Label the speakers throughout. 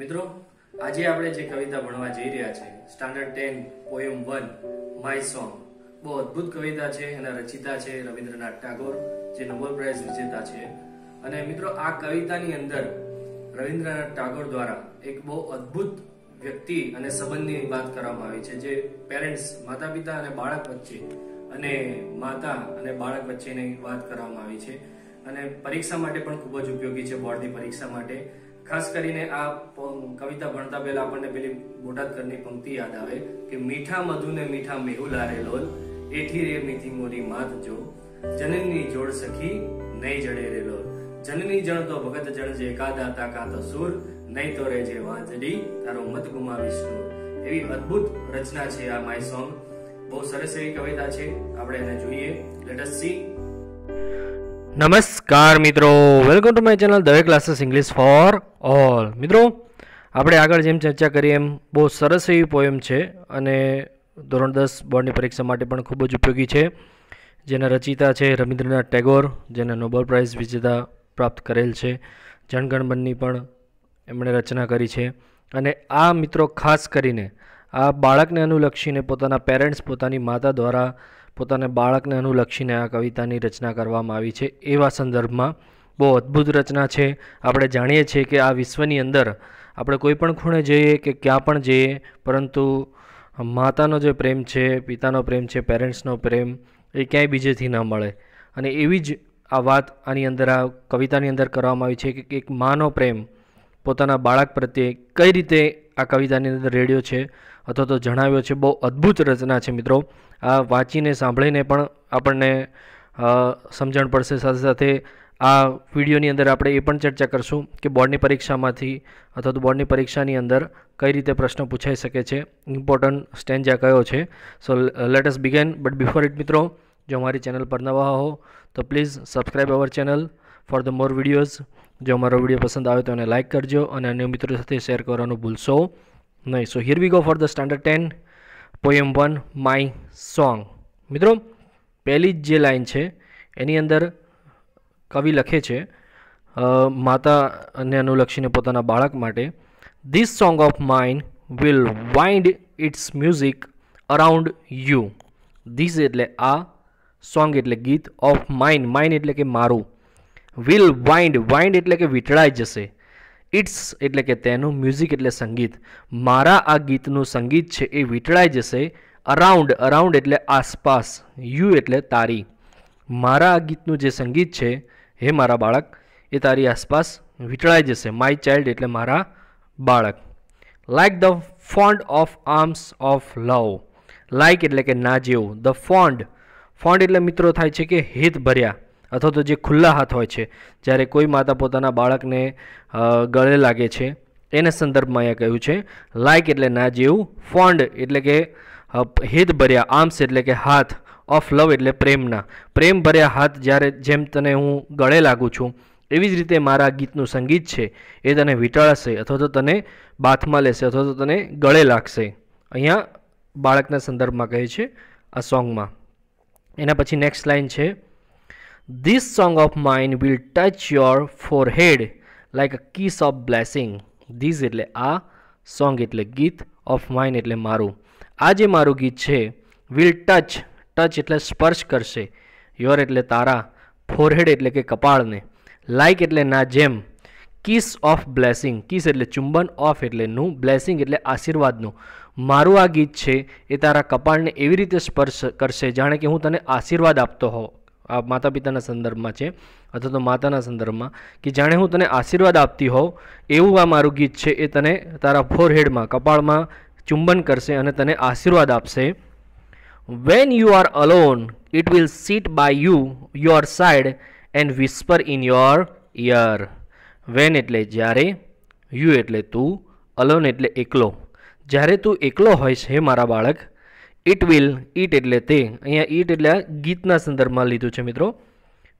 Speaker 1: મિત્રો આજે આપણે જે કવિતા ભણવા જઈ રહ્યા છે standard ten poem one my song બહુ અદ્ભુત કવિતા છે એના રચિતા છે રવિન્દ્રનાથ ટાગોર જે નોબેલ પ્રાઇઝ વિજેતા છે અને મિત્રો આ કવિતાની અંદર રવિન્દ્રનાથ ટાગોર દ્વારા એક બહુ અદ્ભુત વ્યક્તિ અને સંબંધની વાત કરવામાં આવી છે જે પેરેન્ટ્સ માતા પિતા અને બાળક વચ્ચે અને માતા અને બાળક વચ્ચેની વાત કરવામાં આવી છે અને પરીક્ષા માટે પણ ખૂબ જ ઉપયોગી છે બોર્ડની પરીક્ષા માટે ખાસ કરીને આ કવિતા ભણતા પહેલા આપણને પેલી બોટાદકરની પંક્તિ યાદ આવે કે મીઠા મધુને મીઠા મેહુલારે લોલ એથી રે મીઠી મોરી માત જો જનની જોડ સખી નહીં જડે રે લોલ જનની જણ તો ભગત જણ જે એકાદા તાકા તો સુર નહીં તો રે જે વાંજડી તારો મત ગુમાવીશું એવી અદ્ભુત રચના છે આ માય સોંગ બહુ સરસ એવી કવિતા છે આપણે એને જોઈએ લેટ અસ સી નમસ્કાર મિત્રો welcome to my channel Dave classes English for all મિત્રો આપણે આગળ જેમ ચર્ચા કરીએ એમ બહુ સરસ એવી પોએમ છે અને ધોરણ દસ બોર્ડની પરીક્ષા માટે પણ ખૂબ જ ઉપયોગી છે જેના રચિતા છે રવિન્દ્રનાથ ટેગોર જેને નોબેલ પ્રાઇઝ વિજેતા પ્રાપ્ત કરેલ છે જનગણમનની પણ એમણે રચના કરી છે અને આ મિત્રો ખાસ કરીને આ બાળકને અનુલક્ષીને પોતાના પેરેન્ટ્સ પોતાની માતા દ્વારા પોતાના બાળકને અનુલક્ષીને આ કવિતાની રચના કરવામાં આવી છે એવા સંદર્ભમાં બહુ અદ્ભુત રચના છે આપણે જાણીએ છીએ કે આ વિશ્વની અંદર આપણે કોઈપણ ખૂણે જઈએ કે ક્યાં પણ જઈએ પરંતુ માતાનો જે પ્રેમ છે પિતાનો પ્રેમ છે પેરેન્ટ્સનો પ્રેમ એ ક્યાંય બીજેથી ન મળે અને એવી જ આ વાત આની અંદર આ કવિતાની અંદર કરવામાં આવી છે કે એક માનો પ્રેમ પોતાના બાળક પ્રત્યે કઈ રીતે આ કવિતાની અંદર રેડિયો છે અથવા તો જણાવ્યો છે બહુ અદ્ભુત રચના છે મિત્રો આ વાંચીને સાંભળીને પણ આપણને સમજણ પડશે સાથે સાથે આ વિડીયોની અંદર આપણે એ પણ ચર્ચા કરશું કે બોર્ડની પરીક્ષામાંથી અથવા તો બોર્ડની પરીક્ષાની અંદર કઈ રીતે પ્રશ્ન પૂછાઈ શકે છે ઇમ્પોર્ટન્ટ સ્ટેન્જા કયો છે so let us begin but before it મિત્રો જો અમારી ચેનલ પર નવા હો તો please subscribe our channel for the more videos જો અમારો વિડીયો પસંદ આવે તો એને લાઇક કરજો અને અન્ય મિત્રો સાથે શેર કરવાનું ભૂલશો નહીં so here we go for the standard ten poem one my song મિત્રો પહેલી જે લાઇન છે એની અંદર કવિ લખે છે માતા અને અનુલક્ષીને પોતાના બાળક માટે this song of mine will wind its music around you this એટલે આ સોંગ એટલે ગીત ઓફ માઇન માઇન એટલે કે મારું વિલ વાઇન્ડ વાઇન્ડ એટલે કે વીંટળાઈ જશે ઇટ્સ એટલે કે તેનું મ્યુઝિક એટલે સંગીત મારા આ ગીતનું સંગીત છે એ વીંટળાઈ જશે અરાઉન્ડ અરાઉન્ડ એટલે આસપાસ યુ એટલે તારી મારા આ ગીતનું જે સંગીત છે હે મારા બાળક એ તારી આસપાસ વીંટળાઈ જશે માય ચાઇલ્ડ એટલે મારા બાળક like the fond of arms of love like એટલે કે ના જેવું ધ ફોન્ડ ફોન્ડ એટલે મિત્રો થાય છે કે હિત ભર્યા અથવા તો જે ખુલ્લા હાથ હોય છે જ્યારે કોઈ માતા પોતાના બાળકને ગળે લાગે છે એના સંદર્ભમાં અહીંયા કહ્યું છે લાઇક એટલે ના જેવું ફોન્ડ એટલે કે હિતભર્યા આર્મ્સ એટલે કે હાથ ઓફ લવ એટલે પ્રેમના પ્રેમ ભર્યા હાથ જ્યારે જેમ તને હું ગળે લાગું છું એવી જ રીતે મારા ગીતનું સંગીત છે એ તને વીંટાળશે અથવા તો તને બાથમાં લેશે અથવા તો તને ગળે લાગશે અહીંયા બાળકના સંદર્ભમાં કહે છે આ સોંગમાં એના પછી નેક્સ્ટ લાઇન છે This song of mine will touch your forehead like a kiss of blessing. This એટલે આ સોંગ એટલે ગીત ઓફ માઇન એટલે મારું આ જે મારું ગીત છે વિલ ટચ ટચ એટલે સ્પર્શ કરશે યોર એટલે તારા ફોરહેડ એટલે કે કપાળને લાઇક એટલે ના જેમ કિસ ઓફ બ્લેસિંગ કિસ એટલે ચુંબન ઓફ એટલેનું બ્લેસિંગ એટલે આશીર્વાદનું મારું આ ગીત છે એ તારા કપાળને એવી રીતે સ્પર્શ કરશે જાણે કે હું તને આશીર્વાદ આપતો હોઉં આ માતા પિતાના સંદર્ભમાં છે અથવા તો માતાના સંદર્ભમાં કે જાણે હું તને આશીર્વાદ આપતી હોઉં એવું આ મારું ગીત છે એ તને તારા ફોરહેડમાં કપાળમાં ચુંબન કરશે અને તને આશીર્વાદ આપશે when you are alone it will sit by you your side and whisper in your ear when એટલે જ્યારે યુ એટલે તું અલોન એટલે એકલો જ્યારે તું એકલો હોઈશ હે મારા બાળક ઇટ વિલ ઇટ એટલે તે અહીંયા ઇટ એટલે આ ગીતના સંદર્ભમાં લીધું છે મિત્રો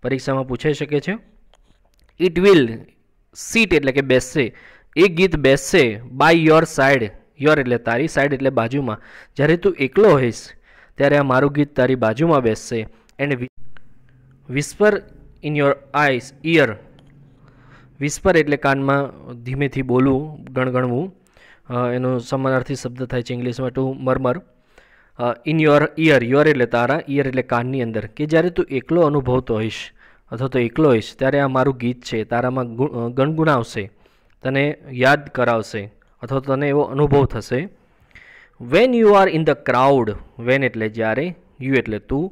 Speaker 1: પરીક્ષામાં પૂછાઈ શકે છે ઇટ વિલ સીટ એટલે કે બેસશે એ ગીત બેસશે બાય યોર સાઇડ યોર એટલે તારી સાઈડ એટલે બાજુમાં જ્યારે તું એકલો હોઈશ ત્યારે આ મારું ગીત તારી બાજુમાં બેસશે and whisper in your eyes ear whisper એટલે કાનમાં ધીમેથી બોલવું ગણગણવું એનો સમાનાર્થી શબ્દ થાય છે ઇંગ્લિશમાં to murmur in your ear your એટલે તારા ઇયર એટલે કાનની અંદર કે જ્યારે તું એકલો અનુભવતો હોઈશ અથવા તો એકલો હોઈશ ત્યારે આ મારું ગીત છે તારામાં ગણગુણાવશે તને યાદ કરાવશે અથવા તને એવો અનુભવ થશે when you are in the crowd when એટલે જ્યારે યુ એટલે તું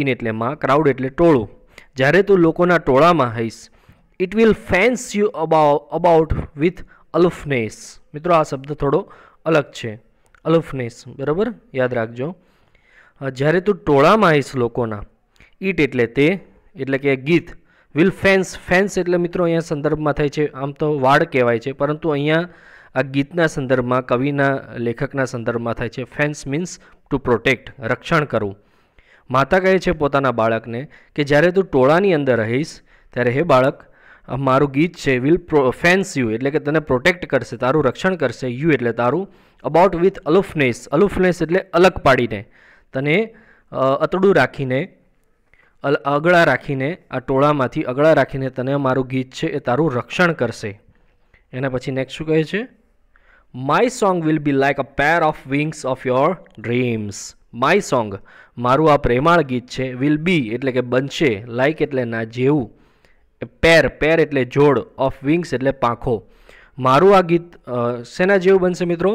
Speaker 1: ઇન એટલે માં ક્રાઉડ એટલે ટોળું જ્યારે તું લોકોના ટોળામાં હઈશ it will fence you about about with aloofness મિત્રો આ શબ્દ થોડો અલગ છે અલ્ફનેસ બરાબર યાદ રાખજો જ્યારે તું ટોળામાં આવીશ લોકોના ઈટ એટલે તે એટલે કે ગીત વિલ ફેન્સ ફેન્સ એટલે મિત્રો અહીંયા સંદર્ભમાં થાય છે આમ તો વાડ કહેવાય છે પરંતુ અહીંયા આ ગીતના સંદર્ભમાં કવિના લેખકના સંદર્ભમાં થાય છે ફેન્સ મીન્સ ટુ પ્રોટેક્ટ રક્ષણ કરવું માતા કહે છે પોતાના બાળકને કે જ્યારે તું ટોળાની અંદર રહીશ ત્યારે હે બાળક મારું ગીત છે વિલ પ્રો ફેન્સ યુ એટલે કે તને પ્રોટેક્ટ કરશે તારું રક્ષણ કરશે યુ એટલે તારું અબાઉટ વિથ અલુફનેસ અલુફનેસ એટલે અલગ પાડીને તને અતડું રાખીને અગળા રાખીને આ ટોળામાંથી અગળા રાખીને તને મારું ગીત છે એ તારું રક્ષણ કરશે એના પછી નેક્સ્ટ શું કહે છે my song will be like a pair of wings of your dreams my song મારું આ પ્રેમાળ ગીત છે વિલ બી એટલે કે બનશે લાઇક એટલે ના જેવું પેર પેર એટલે જોડ ઓફ વિંગ્સ એટલે પાંખો મારું આ ગીત શેના જેવું બનશે મિત્રો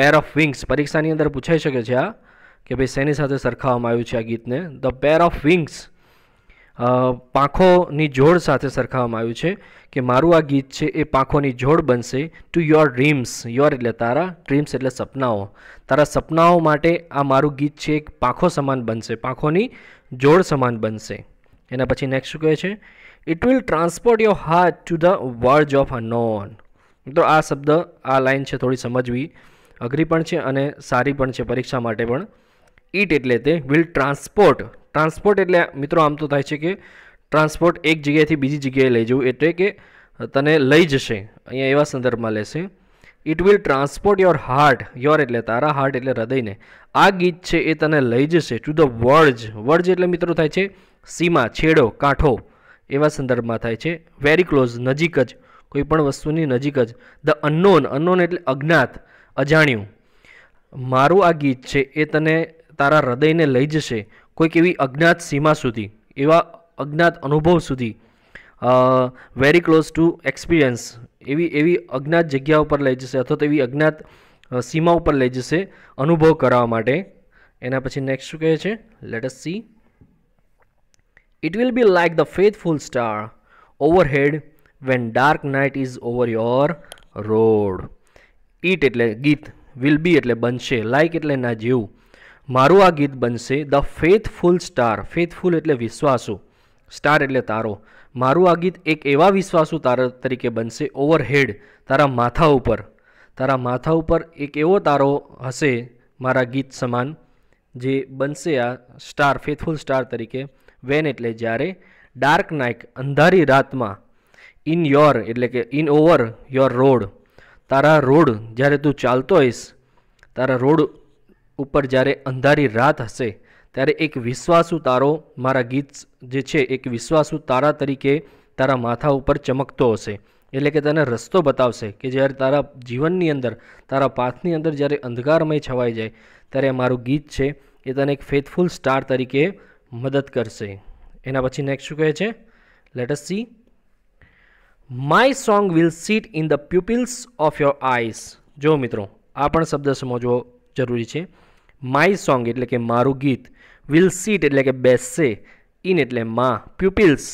Speaker 1: પેર ઓફ વિંગ્સ પરીક્ષાની અંદર પૂછાઈ શકે છે આ કે ભાઈ શેની સાથે સરખાવવામાં આવ્યું છે આ ગીતને ધ પેર ઓફ વિંગ્સ પાંખોની જોડ સાથે સરખાવવામાં આવ્યું છે કે મારું આ ગીત છે એ પાંખોની જોડ બનશે ટુ યોર ડ્રીમ્સ યોર એટલે તારા ડ્રીમ્સ એટલે સપનાઓ તારા સપનાઓ માટે આ મારું ગીત છે એક પાંખો સમાન બનશે પાંખોની જોડ સમાન બનશે એના પછી નેક્સ્ટ શું કહે છે it will transport your heart to the verge of a known મિત્રો આ શબ્દ આ લાઇન છે થોડી સમજવી અઘરી પણ છે અને સારી પણ છે પરીક્ષા માટે પણ ઇટ એટલે તે વિલ ટ્રાન્સપોર્ટ ટ્રાન્સપોર્ટ એટલે મિત્રો આમ તો થાય છે કે ટ્રાન્સપોર્ટ એક જગ્યાએથી બીજી જગ્યાએ લઈ જવું એટલે કે તને લઈ જશે અહીંયા એવા સંદર્ભમાં લેશે it will transport your heart your એટલે તારા હાર્ટ એટલે હૃદયને આ ગીત છે એ તને લઈ જશે ટુ ધ વર્જ વર્જ એટલે મિત્રો થાય છે સીમા છેડો કાંઠો એવા સંદર્ભમાં થાય છે વેરી ક્લોઝ નજીક જ કોઈ પણ વસ્તુની નજીક જ ધ અનનોન અનનોન એટલે અજ્ઞાત અજાણ્યું મારું આ ગીત છે એ તને તારા હૃદયને લઈ જશે કોઈક એવી અજ્ઞાત સીમા સુધી એવા અજ્ઞાત અનુભવ સુધી વેરી ક્લોઝ ટુ એક્સપિરિયન્સ એવી એવી અજ્ઞાત જગ્યા ઉપર લઈ જશે અથવા તો એવી અજ્ઞાત સીમા ઉપર લઈ જશે અનુભવ કરાવવા માટે એના પછી નેક્સ્ટ શું કહે છે let us see It will be like the faithful star overhead when dark night is over your road. It એટલે ગીત will be એટલે બનશે like એટલે ના જેવું મારું આ ગીત બનશે ધ ફેથફુલ સ્ટાર ફેથફુલ એટલે વિશ્વાસુ સ્ટાર એટલે તારો મારું આ ગીત એક એવા વિશ્વાસુ તારા તરીકે બનશે ઓવરહેડ તારા માથા ઉપર તારા માથા ઉપર એક એવો તારો હશે મારા ગીત સમાન જે બનશે આ સ્ટાર ફેથફુલ સ્ટાર તરીકે વેન એટલે જ્યારે ડાર્ક નાઇટ અંધારી રાતમાં ઇન યોર એટલે કે ઇન ઓવર યોર રોડ તારા રોડ જ્યારે તું ચાલતો હોઈશ તારા રોડ ઉપર જ્યારે અંધારી રાત હશે ત્યારે એક વિશ્વાસુ તારો મારા ગીત જે છે એક વિશ્વાસુ તારા તરીકે તારા માથા ઉપર ચમકતો હશે એટલે કે તને રસ્તો બતાવશે કે જ્યારે તારા જીવનની અંદર તારા પાથની અંદર જ્યારે અંધકારમય છવાઈ જાય ત્યારે મારું ગીત છે એ તને એક ફેથફુલ સ્ટાર તરીકે મદદ કરશે એના પછી નેક્સ્ટ શું કહે છે let us see my song will sit in the pupils of your eyes જો મિત્રો આ પણ શબ્દ સમજવો જરૂરી છે માય સોંગ એટલે કે મારું ગીત વિલ સીટ એટલે કે બેસશે ઇન એટલે મા પ્યુપિલ્સ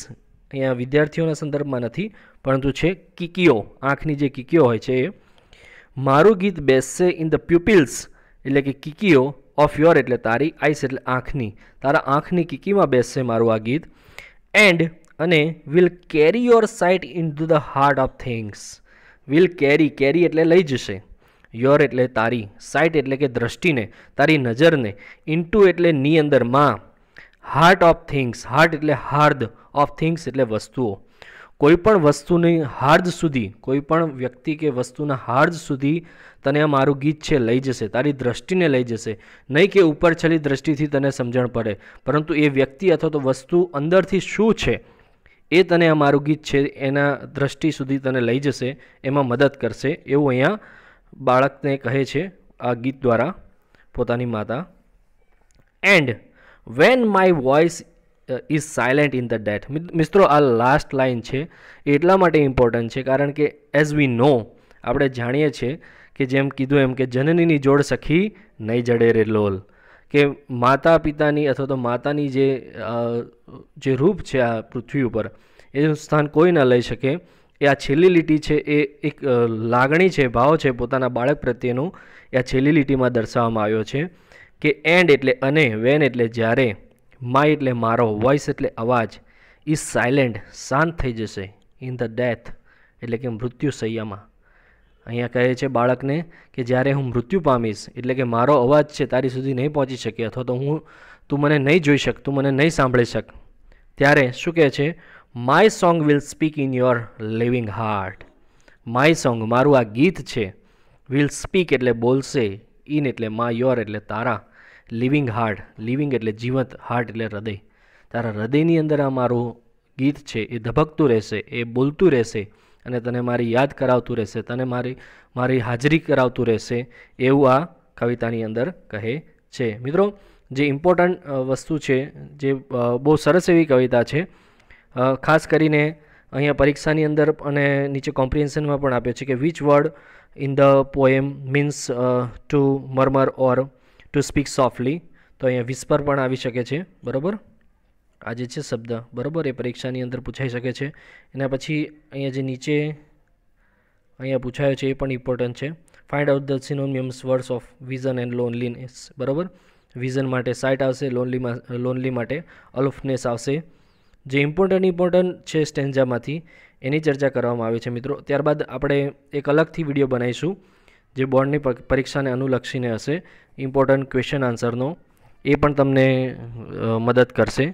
Speaker 1: અહીંયા વિદ્યાર્થીઓના સંદર્ભમાં નથી પરંતુ છે કિકીઓ આંખની જે કિકીઓ હોય છે એ મારું ગીત બેસશે ઇન ધ પ્યુપિલ્સ એટલે કે કિકીઓ ઓફ યોર એટલે તારી આઈસ એટલે આંખની તારા આંખની કીકીમાં બેસશે મારું આ ગીત એન્ડ અને will carry your sight into the heart of things will carry carry એટલે લઈ જશે યોર એટલે તારી સાઇટ એટલે કે દ્રષ્ટિને તારી નજરને ઇન્ટુ એટલે ની અંદરમાં હાર્ટ ઓફ થિંગ્સ હાર્ટ એટલે હાર્દ ઓફ થિંગ્સ એટલે વસ્તુઓ કોઈ પણ વસ્તુની હાર્દ સુધી કોઈ પણ વ્યક્તિ કે વસ્તુના હાર્દ સુધી તને આ મારું ગીત છે લઈ જશે તારી દ્રષ્ટિને લઈ જશે નહીં કે ઉપર છેલ્લી દ્રષ્ટિથી તને સમજણ પડે પરંતુ એ વ્યક્તિ અથવા તો વસ્તુ અંદરથી શું છે એ તને આ મારું ગીત છે એના દ્રષ્ટિ સુધી તને લઈ જશે એમાં મદદ કરશે એવું અહીંયા બાળકને કહે છે આ ગીત દ્વારા પોતાની માતા and when my voice is silent in the death મિત્રો આ લાસ્ટ લાઇન છે એટલા માટે ઇમ્પોર્ટન્ટ છે કારણ કે એઝ વી નો આપણે જાણીએ છીએ કે જેમ કીધું એમ કે જનનીની જોડ સખી નહીં જડે રે લોલ કે માતા પિતાની અથવા તો માતાની જે જે રૂપ છે આ પૃથ્વી ઉપર એનું સ્થાન કોઈ ન લઈ શકે એ આ છેલ્લી લીટી છે એ એક લાગણી છે ભાવ છે પોતાના બાળક પ્રત્યેનો એ આ છેલ્લી લીટીમાં દર્શાવવામાં આવ્યો છે કે એન્ડ એટલે અને વેન એટલે જ્યારે માય એટલે મારો વોઇસ એટલે અવાજ ઇઝ સાયલેન્ટ શાંત થઈ જશે ઇન ધ ડેથ એટલે કે મૃત્યુ સૈયામાં અહીંયા કહે છે બાળકને કે જ્યારે હું મૃત્યુ પામીશ એટલે કે મારો અવાજ છે તારી સુધી નહીં પહોંચી શકે અથવા તો હું તું મને નહીં જોઈ શક તું મને નહીં સાંભળી શક ત્યારે શું કહે છે my song will speak in your living heart my song મારું આ ગીત છે વિલ સ્પીક એટલે બોલશે ઇન એટલે મા યોર એટલે તારા લિવિંગ હાર્ટ લિવિંગ એટલે જીવંત હાર્ટ એટલે હૃદય તારા હૃદયની અંદર આ મારું ગીત છે એ ધબકતું રહેશે એ બોલતું રહેશે અને તને મારી યાદ કરાવતું રહેશે તને મારી મારી હાજરી કરાવતું રહેશે એવું આ કવિતાની અંદર કહે છે મિત્રો જે ઇમ્પોર્ટન્ટ વસ્તુ છે જે બહુ સરસ એવી કવિતા છે ખાસ કરીને અહીંયા પરીક્ષાની અંદર અને નીચે કોમ્પ્રિહેન્શનમાં પણ આપે છે કે which word in the poem means to murmur or to speak softly તો અહીંયા વિસ્પર પણ આવી શકે છે બરાબર આ જે છે શબ્દ બરાબર એ પરીક્ષાની અંદર પૂછાઈ શકે છે એના પછી અહીંયા જે નીચે અહીંયા પૂછાયો છે એ પણ ઇમ્પોર્ટન્ટ છે find out the synonyms words of vision and loneliness બરાબર વિઝન માટે સાઇટ આવશે લોનલીમાં લોનલી માટે અલ્ફનેસ આવશે જે ઇમ્પોર્ટન્ટ ઇમ્પોર્ટન્ટ છે સ્ટેન્જામાંથી એની ચર્ચા કરવામાં આવી છે મિત્રો ત્યારબાદ આપણે એક અલગથી વિડીયો બનાવીશું જે બોર્ડની પરીક્ષાને અનુલક્ષીને હશે ઇમ્પોર્ટન્ટ ક્વેશ્ચન આન્સરનો એ પણ તમને મદદ કરશે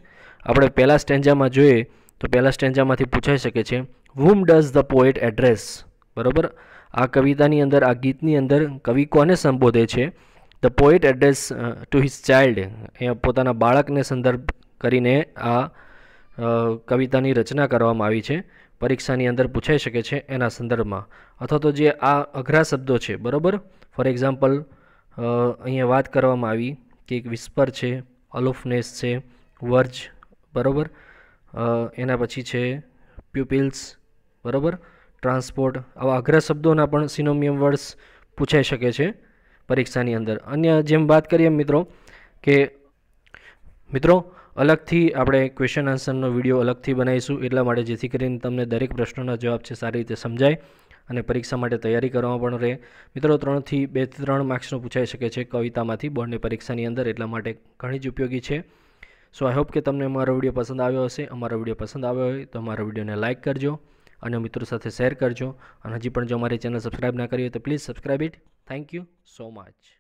Speaker 1: આપણે પહેલાં સ્ટેન્જામાં જોઈએ તો પહેલાં સ્ટેન્જામાંથી પૂછાઈ શકે છે whom does the poet address બરાબર આ કવિતાની અંદર આ ગીતની અંદર કવિ કોને સંબોધે છે the poet address to his child એ પોતાના બાળકને સંદર્ભ કરીને આ કવિતાની રચના કરવામાં આવી છે પરીક્ષાની અંદર પૂછાઈ શકે છે એના સંદર્ભમાં અથવા તો જે આ અઘરા શબ્દો છે બરાબર ફોર એક્ઝામ્પલ અહીંયા વાત કરવામાં આવી કે એક વિસ્પર છે અલોફનેસ છે વર્જ બરાબર એના પછી છે પ્યુપિલ્સ બરાબર ટ્રાન્સપોર્ટ આવા અઘરા શબ્દોના પણ સિનોમિયમ વર્ડ્સ પૂછાઈ શકે છે પરીક્ષાની અંદર અન્ય જેમ વાત કરીએ મિત્રો કે મિત્રો અલગથી આપણે ક્વેશ્ચન આન્સરનો વિડીયો અલગથી બનાવીશું એટલા માટે જેથી કરીને તમને દરેક પ્રશ્નોના જવાબ છે સારી રીતે સમજાય અને પરીક્ષા માટે તૈયારી કરવામાં પણ રહે મિત્રો ત્રણથી બે ત્રણ માર્ક્સનો પૂછાઈ શકે છે કવિતામાંથી બોર્ડની પરીક્ષાની અંદર એટલા માટે ઘણી જ ઉપયોગી છે સો આઈ હોપ કે તમને મારો વિડીયો પસંદ આવ્યો હશે અમારો વિડીયો પસંદ આવ્યો હોય તો અમારા વિડીયોને લાઇક કરજો અને મિત્રો સાથે શેર કરજો અને હજી પણ જો અમારી ચેનલ સબસ્ક્રાઈબ ના કરી હોય તો please subscribe it thank you so much